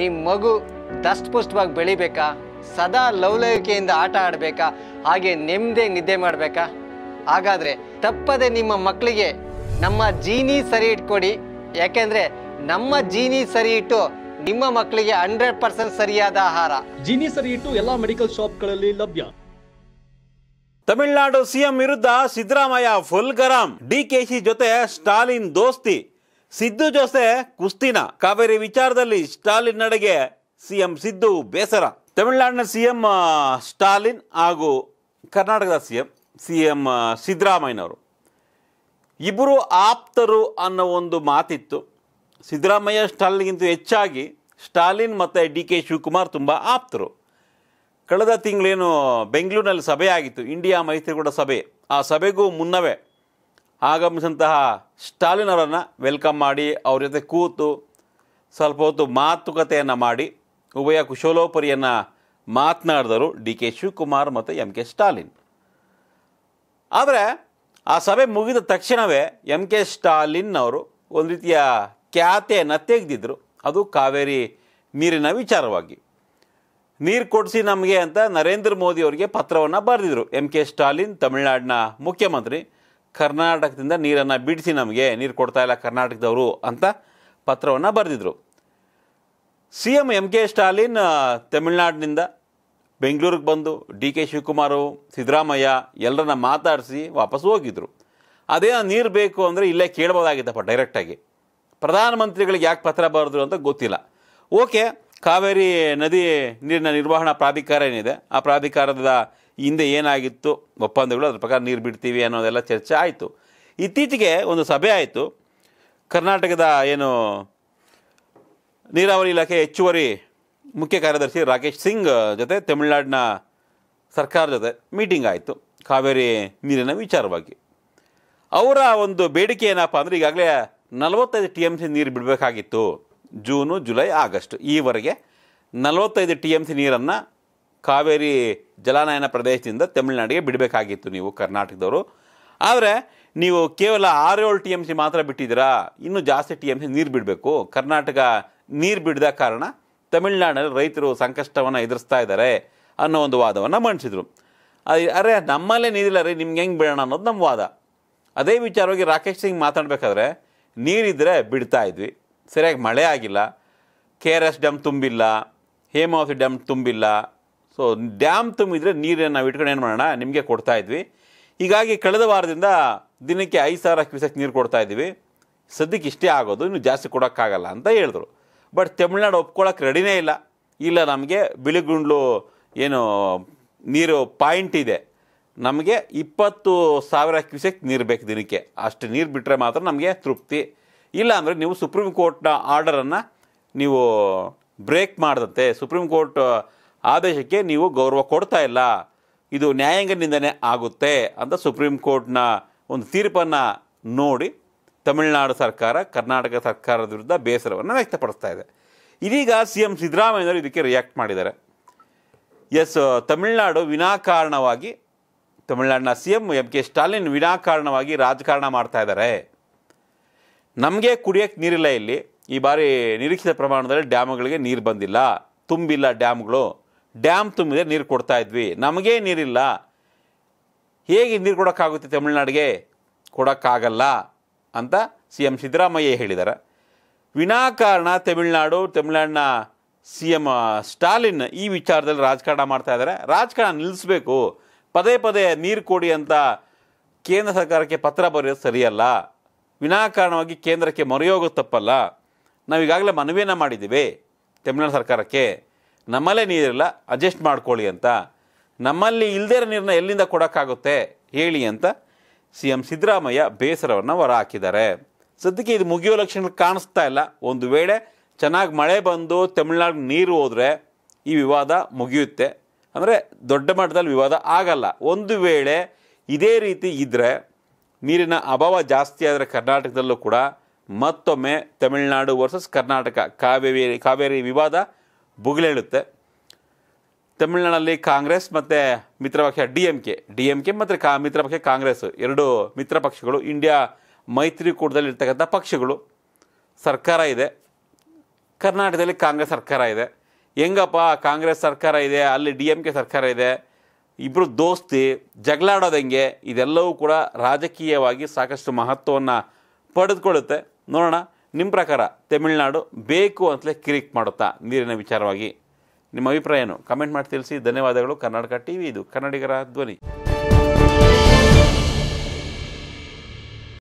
ನಿಮ್ಮ ಮಗು ಪುಷ್ಟವಾಗಿ ಬೆಳಿಬೇಕಾ ಸದಾ ಲವಲವಿಕೆಯಿಂದ ಆಟ ಆಡಬೇಕಾ ಹಾಗೆ ನೆಮ್ಮದಿ ನಿದ್ದೆ ಮಾಡಬೇಕಾ ಹಾಗಾದರೆ ತಪ್ಪದೆ ನಿಮ್ಮ ಮಕ್ಕಳಿಗೆ ನಮ್ಮ ಜೀನಿ ಸರಿ ಇಟ್ಕೊಡಿ ಯಾಕೆಂದರೆ ನಮ್ಮ ಜೀನಿ ಸರಿ ಇಟ್ಟು ನಿಮ್ಮ ಮಕ್ಕಳಿಗೆ ಹಂಡ್ರೆಡ್ ಪರ್ಸೆಂಟ್ ಸರಿಯಾದ ಆಹಾರ ಜೀನಿ ಸರಿ ಇಟ್ಟು ಎಲ್ಲ ಮೆಡಿಕಲ್ ಶಾಪ್ಗಳಲ್ಲಿ ಲಭ್ಯ ತಮಿಳುನಾಡು ಸಿಎಂ ವಿರುದ್ಧ ಸಿದ್ದರಾಮಯ್ಯ ಫುಲ್ ಗರಂ ಡಿಕೆಶಿ ಜೊತೆ ಸ್ಟಾಲಿನ್ ದೋಸ್ತಿ ಸಿದ್ದು ಜೋಸೆ ಕುಸ್ತಿನ ಕಾವೇರಿ ವಿಚಾರದಲ್ಲಿ ಸ್ಟಾಲಿನ್ ನಡೆಗೆ ಸಿಎಂ ಸಿದ್ದು ಬೇಸರ ತಮಿಳುನಾಡಿನ ಸಿಎಂ ಸ್ಟಾಲಿನ್ ಹಾಗೂ ಕರ್ನಾಟಕದ ಸಿಎಂ ಸಿಎಂ ಸಿದ್ದರಾಮಯ್ಯನವರು ಇಬ್ಬರು ಆಪ್ತರು ಅನ್ನೋ ಒಂದು ಮಾತಿತ್ತು ಸಿದ್ದರಾಮಯ್ಯ ಸ್ಟಾಲಿನ್ಗಿಂತ ಹೆಚ್ಚಾಗಿ ಸ್ಟಾಲಿನ್ ಮತ್ತು ಡಿ ಕೆ ಶಿವಕುಮಾರ್ ತುಂಬ ಆಪ್ತರು ಕಳೆದ ತಿಂಗಳೇನು ಬೆಂಗಳೂರಿನಲ್ಲಿ ಸಭೆ ಆಗಿತ್ತು ಇಂಡಿಯಾ ಮೈತ್ರಿಕೂಟ ಸಭೆ ಆ ಸಭೆಗೂ ಮುನ್ನವೇ ಆಗಮಿಸಿದಂತಹ ಸ್ಟಾಲಿನ್ ಅವರನ್ನು ವೆಲ್ಕಮ್ ಮಾಡಿ ಅವ್ರ ಜೊತೆ ಕೂತು ಸ್ವಲ್ಪ ಹೊತ್ತು ಮಾತುಕತೆಯನ್ನು ಮಾಡಿ ಉಭಯ ಕುಶಲೋಪರಿಯನ್ನು ಮಾತನಾಡಿದರು ಡಿ ಕೆ ಶಿವಕುಮಾರ್ ಮತ್ತು ಎಮ್ ಕೆ ಸ್ಟಾಲಿನ್ ಆದರೆ ಆ ಸಭೆ ಮುಗಿದ ತಕ್ಷಣವೇ ಎಮ್ ಕೆ ಸ್ಟಾಲಿನ್ ಅವರು ಒಂದು ರೀತಿಯ ಖ್ಯಾತೆಯನ್ನು ತೆಗೆದಿದ್ದರು ಅದು ಕಾವೇರಿ ನೀರಿನ ವಿಚಾರವಾಗಿ ನೀರು ಕೊಡಿಸಿ ನಮಗೆ ಅಂತ ನರೇಂದ್ರ ಮೋದಿ ಅವರಿಗೆ ಪತ್ರವನ್ನು ಬರೆದಿದ್ದರು ಎಮ್ ಕೆ ಸ್ಟಾಲಿನ್ ತಮಿಳುನಾಡಿನ ಮುಖ್ಯಮಂತ್ರಿ ಕರ್ನಾಟಕದಿಂದ ನೀರನ್ನು ಬಿಡಿಸಿ ನಮಗೆ ನೀರು ಕೊಡ್ತಾ ಇಲ್ಲ ಕರ್ನಾಟಕದವರು ಅಂತ ಪತ್ರವನ್ನು ಬರೆದಿದ್ರು C M M K Stalin ತಮಿಳ್ನಾಡಿನಿಂದ ಬೆಂಗಳೂರಿಗೆ ಬಂದು ಡಿ ಕೆ ಶಿವಕುಮಾರು ಸಿದ್ದರಾಮಯ್ಯ ಎಲ್ಲರನ್ನ ಮಾತಾಡಿಸಿ ವಾಪಸ್ಸು ಹೋಗಿದ್ದರು ಅದೇ ನೀರು ಬೇಕು ಅಂದರೆ ಇಲ್ಲೇ ಕೇಳ್ಬೋದಾಗಿತ್ತಪ್ಪ ಡೈರೆಕ್ಟಾಗಿ ಪ್ರಧಾನಮಂತ್ರಿಗಳಿಗೆ ಯಾಕೆ ಪತ್ರ ಬರೆದ್ರು ಅಂತ ಗೊತ್ತಿಲ್ಲ ಓಕೆ ಕಾವೇರಿ ನದಿ ನೀರಿನ ನಿರ್ವಹಣಾ ಪ್ರಾಧಿಕಾರ ಏನಿದೆ ಆ ಪ್ರಾಧಿಕಾರದ ಹಿಂದೆ ಏನಾಗಿತ್ತು ಒಪ್ಪಂದಗಳು ಅದ್ರ ಪ್ರಕಾರ ನೀರು ಬಿಡ್ತೀವಿ ಅನ್ನೋದೆಲ್ಲ ಚರ್ಚೆ ಆಯಿತು ಇತ್ತೀಚೆಗೆ ಒಂದು ಸಭೆ ಆಯಿತು ಕರ್ನಾಟಕದ ಏನು ನೀರಾವರಿ ಇಲಾಖೆ ಹೆಚ್ಚುವರಿ ಮುಖ್ಯ ಕಾರ್ಯದರ್ಶಿ ರಾಕೇಶ್ ಸಿಂಗ್ ಜೊತೆ ತಮಿಳುನಾಡಿನ ಸರ್ಕಾರ ಜೊತೆ ಮೀಟಿಂಗ್ ಆಯಿತು ಕಾವೇರಿ ನೀರಿನ ವಿಚಾರವಾಗಿ ಅವರ ಒಂದು ಬೇಡಿಕೆ ಏನಪ್ಪ ಅಂದರೆ ಈಗಾಗಲೇ ನಲವತ್ತೈದು ಟಿ ಎಮ್ ಸಿ ನೀರು ಬಿಡಬೇಕಾಗಿತ್ತು ಜೂನು ಜುಲೈ ಆಗಸ್ಟ್ ಈವರೆಗೆ ನಲವತ್ತೈದು ಟಿ ಎಮ್ ಸಿ ನೀರನ್ನು ಕಾವೇರಿ ಜಲಾನಯನ ಪ್ರದೇಶದಿಂದ ತಮಿಳುನಾಡಿಗೆ ಬಿಡಬೇಕಾಗಿತ್ತು ನೀವು ಕರ್ನಾಟಕದವರು ಆದರೆ ನೀವು ಕೇವಲ ಆರು ಏಳು ಟಿ ಎಮ್ ಸಿ ಮಾತ್ರ ಬಿಟ್ಟಿದ್ದೀರಾ ಇನ್ನೂ ಜಾಸ್ತಿ ಟಿ ಎಮ್ ಸಿ ನೀರು ಬಿಡಬೇಕು ಕರ್ನಾಟಕ ನೀರು ಬಿಡದ ಕಾರಣ ತಮಿಳುನಾಡಲ್ಲಿ ರೈತರು ಸಂಕಷ್ಟವನ್ನು ಎದುರಿಸ್ತಾ ಇದ್ದಾರೆ ಅನ್ನೋ ಒಂದು ವಾದವನ್ನು ಮಂಡಿಸಿದರು ಅರೆ ನಮ್ಮಲ್ಲೇ ನೀರಿಲ್ಲ ರೀ ನಿಮ್ಗೆ ಹೆಂಗೆ ಬಿಡೋಣ ಅನ್ನೋದು ನಮ್ಮ ವಾದ ಅದೇ ವಿಚಾರವಾಗಿ ರಾಕೇಶ್ ಸಿಂಗ್ ಮಾತಾಡಬೇಕಾದ್ರೆ ನೀರಿದ್ದರೆ ಬಿಡ್ತಾ ಇದ್ವಿ ಸರಿಯಾಗಿ ಮಳೆ ಆಗಿಲ್ಲ ಕೆ ಆರ್ ಎಸ್ ಡ್ಯಾಮ್ ತುಂಬಿಲ್ಲ ಹೇಮಾವತಿ ಡ್ಯಾಮ್ ತುಂಬಿಲ್ಲ ಸೊ ಡ್ಯಾಮ್ ತುಂಬಿದರೆ ನೀರನ್ನು ನಾವು ಇಟ್ಕೊಂಡು ಏನು ಮಾಡೋಣ ನಿಮಗೆ ಕೊಡ್ತಾ ಇದ್ವಿ ಹೀಗಾಗಿ ಕಳೆದ ವಾರದಿಂದ ದಿನಕ್ಕೆ ಐದು ಸಾವಿರ ಕ್ಯೂಸೆಕ್ ನೀರು ಕೊಡ್ತಾ ಇದ್ದೀವಿ ಸದ್ಯಕ್ಕೆ ಇಷ್ಟೇ ಆಗೋದು ಇನ್ನು ಜಾಸ್ತಿ ಕೊಡೋಕ್ಕಾಗಲ್ಲ ಅಂತ ಹೇಳಿದ್ರು ಬಟ್ ತಮಿಳ್ನಾಡು ಒಪ್ಕೊಳ್ಳೋಕೆ ರೆಡಿನೇ ಇಲ್ಲ ಇಲ್ಲ ನಮಗೆ ಬಿಳಿಗುಂಡ್ಲು ಏನು ನೀರು ಪಾಯಿಂಟ್ ಇದೆ ನಮಗೆ ಇಪ್ಪತ್ತು ಸಾವಿರ ಕ್ಯೂಸೆಕ್ ನೀರು ಬೇಕು ದಿನಕ್ಕೆ ಅಷ್ಟು ನೀರು ಬಿಟ್ಟರೆ ಮಾತ್ರ ನಮಗೆ ತೃಪ್ತಿ ಇಲ್ಲ ಅಂದರೆ ನೀವು ಸುಪ್ರೀಂ ಕೋರ್ಟ್ನ ಆರ್ಡರನ್ನು ನೀವು ಬ್ರೇಕ್ ಮಾಡಿದಂತೆ ಸುಪ್ರೀಂ ಕೋರ್ಟ್ ಆದೇಶಕ್ಕೆ ನೀವು ಗೌರವ ಕೊಡ್ತಾ ಇಲ್ಲ ಇದು ನ್ಯಾಯಾಂಗ ನಿಂದನೆ ಆಗುತ್ತೆ ಅಂತ ಸುಪ್ರೀಂ ಕೋರ್ಟ್ನ ಒಂದು ತೀರ್ಪನ್ನು ನೋಡಿ ತಮಿಳುನಾಡು ಸರ್ಕಾರ ಕರ್ನಾಟಕ ಸರ್ಕಾರದ ವಿರುದ್ಧ ಬೇಸರವನ್ನು ವ್ಯಕ್ತಪಡಿಸ್ತಾ ಇದೆ ಇದೀಗ ಸಿ ಎಂ ಸಿದ್ದರಾಮಯ್ಯನವರು ಇದಕ್ಕೆ ರಿಯಾಕ್ಟ್ ಮಾಡಿದ್ದಾರೆ ಎಸ್ ತಮಿಳುನಾಡು ವಿನಾಕಾರಣವಾಗಿ ತಮಿಳುನಾಡಿನ C M M K Stalin ವಿನಾಕಾರಣವಾಗಿ ರಾಜಕಾರಣ ಮಾಡ್ತಾ ಇದ್ದಾರೆ ನಮಗೆ ಕುಡಿಯೋಕ್ಕೆ ನೀರಿಲ್ಲ ಇಲ್ಲಿ ಈ ಬಾರಿ ನಿರೀಕ್ಷಿತ ಪ್ರಮಾಣದಲ್ಲಿ ಡ್ಯಾಮ್ಗಳಿಗೆ ನೀರು ಬಂದಿಲ್ಲ ತುಂಬಿಲ್ಲ ಡ್ಯಾಮ್ಗಳು ಡ್ಯಾಮ್ ತುಂಬಿದೆ ನೀರು ಕೊಡ್ತಾ ಇದ್ವಿ ನಮಗೇ ನೀರಿಲ್ಲ ಹೇಗೆ ನೀರು ಕೊಡೋಕ್ಕಾಗುತ್ತೆ ತಮಿಳ್ನಾಡಿಗೆ ಕೊಡೋಕ್ಕಾಗಲ್ಲ ಅಂತ ಸಿ ಎಂ ಸಿದ್ದರಾಮಯ್ಯ ಹೇಳಿದ್ದಾರೆ ವಿನಾಕಾರಣ ತಮಿಳ್ನಾಡು ತಮಿಳ್ನಾಡಿನ ಸಿ ಎಮ್ ಸ್ಟಾಲಿನ್ ಈ ವಿಚಾರದಲ್ಲಿ ರಾಜಕಾರಣ ಮಾಡ್ತಾ ಇದ್ದಾರೆ ರಾಜಕಾರಣ ನಿಲ್ಲಿಸಬೇಕು ಪದೇ ಪದೇ ನೀರು ಕೊಡಿ ಅಂತ ಕೇಂದ್ರ ಸರ್ಕಾರಕ್ಕೆ ಪತ್ರ ಬರೆಯೋದು ಸರಿಯಲ್ಲ ವಿನಾಕಾರಣವಾಗಿ ಕೇಂದ್ರಕ್ಕೆ ಮೊರೆಯೋಗೋದು ತಪ್ಪಲ್ಲ ನಾವೀಗಾಗಲೇ ಮನವಿಯನ್ನು ಮಾಡಿದ್ದೀವಿ ತಮಿಳ್ನಾಡು ಸರ್ಕಾರಕ್ಕೆ ನಮ್ಮಲ್ಲೇ ನೀರಿಲ್ಲ ಅಡ್ಜಸ್ಟ್ ಮಾಡ್ಕೊಳ್ಳಿ ಅಂತ ನಮ್ಮಲ್ಲಿ ಇಲ್ಲದೇ ನೀರನ್ನ ಎಲ್ಲಿಂದ ಕೊಡೋಕ್ಕಾಗುತ್ತೆ ಹೇಳಿ ಅಂತ ಸಿ ಎಂ ಸಿದ್ದರಾಮಯ್ಯ ಬೇಸರವನ್ನು ಹೊರ ಹಾಕಿದ್ದಾರೆ ಸದ್ಯಕ್ಕೆ ಇದು ಮುಗಿಯೋ ಲಕ್ಷಣ ಕಾಣಿಸ್ತಾ ಇಲ್ಲ ಒಂದು ವೇಳೆ ಚೆನ್ನಾಗಿ ಮಳೆ ಬಂದು ತಮಿಳ್ನಾಡಿಗೆ ನೀರು ಹೋದರೆ ಈ ವಿವಾದ ಮುಗಿಯುತ್ತೆ ಅಂದರೆ ದೊಡ್ಡ ಮಟ್ಟದಲ್ಲಿ ವಿವಾದ ಆಗಲ್ಲ ಒಂದು ವೇಳೆ ಇದೇ ರೀತಿ ಇದ್ದರೆ ನೀರಿನ ಅಭಾವ ಜಾಸ್ತಿ ಆದರೆ ಕರ್ನಾಟಕದಲ್ಲೂ ಕೂಡ ಮತ್ತೊಮ್ಮೆ ತಮಿಳ್ನಾಡು ವರ್ಸಸ್ ಕರ್ನಾಟಕ ಕಾವೇರಿ ಕಾವೇರಿ ವಿವಾದ ಬುಗಿಲೇಳುತ್ತೆ ತಮಿಳುನಾಡಲ್ಲಿ ಕಾಂಗ್ರೆಸ್ ಮತ್ತು ಮಿತ್ರಪಕ್ಷ D M K D M K ಮತ್ತು ಕಾ ಮಿತ್ರಪಕ್ಷ ಕಾಂಗ್ರೆಸ್ ಎರಡು ಮಿತ್ರ ಪಕ್ಷಗಳು ಇಂಡಿಯಾ ಮೈತ್ರಿಕೂಟದಲ್ಲಿ ಇರ್ತಕ್ಕಂಥ ಪಕ್ಷಗಳು ಸರ್ಕಾರ ಇದೆ ಕರ್ನಾಟಕದಲ್ಲಿ ಕಾಂಗ್ರೆಸ್ ಸರ್ಕಾರ ಇದೆ ಹೆಂಗಪ್ಪ ಕಾಂಗ್ರೆಸ್ ಸರ್ಕಾರ ಇದೆ ಅಲ್ಲಿ ಡಿ ಎಮ್ ಕೆ ಸರ್ಕಾರ ಇದೆ ಇಬ್ಬರು ದೋಸ್ತಿ ಜಗಳಾಡೋದು ಹೆಂಗೆ ಇದೆಲ್ಲವೂ ಕೂಡ ರಾಜಕೀಯವಾಗಿ ಸಾಕಷ್ಟು ಮಹತ್ವವನ್ನು ಪಡೆದುಕೊಳ್ಳುತ್ತೆ ನೋಡೋಣ ನಿಮ್ಮ ಪ್ರಕಾರ ತಮಿಳುನಾಡು ಬೇಕು ಅಂತಲೇ ಕಿರಿಕ್ ಮಾಡುತ್ತಾ ನೀರಿನ ವಿಚಾರವಾಗಿ ನಿಮ್ಮ ಅಭಿಪ್ರಾಯನು ಕಮೆಂಟ್ ಮಾಡಿ ತಿಳಿಸಿ ಧನ್ಯವಾದಗಳು ಕರ್ನಾಟಕ ಟಿ ವಿ ಇದು ಕನ್ನಡಿಗರ ಧ್ವನಿ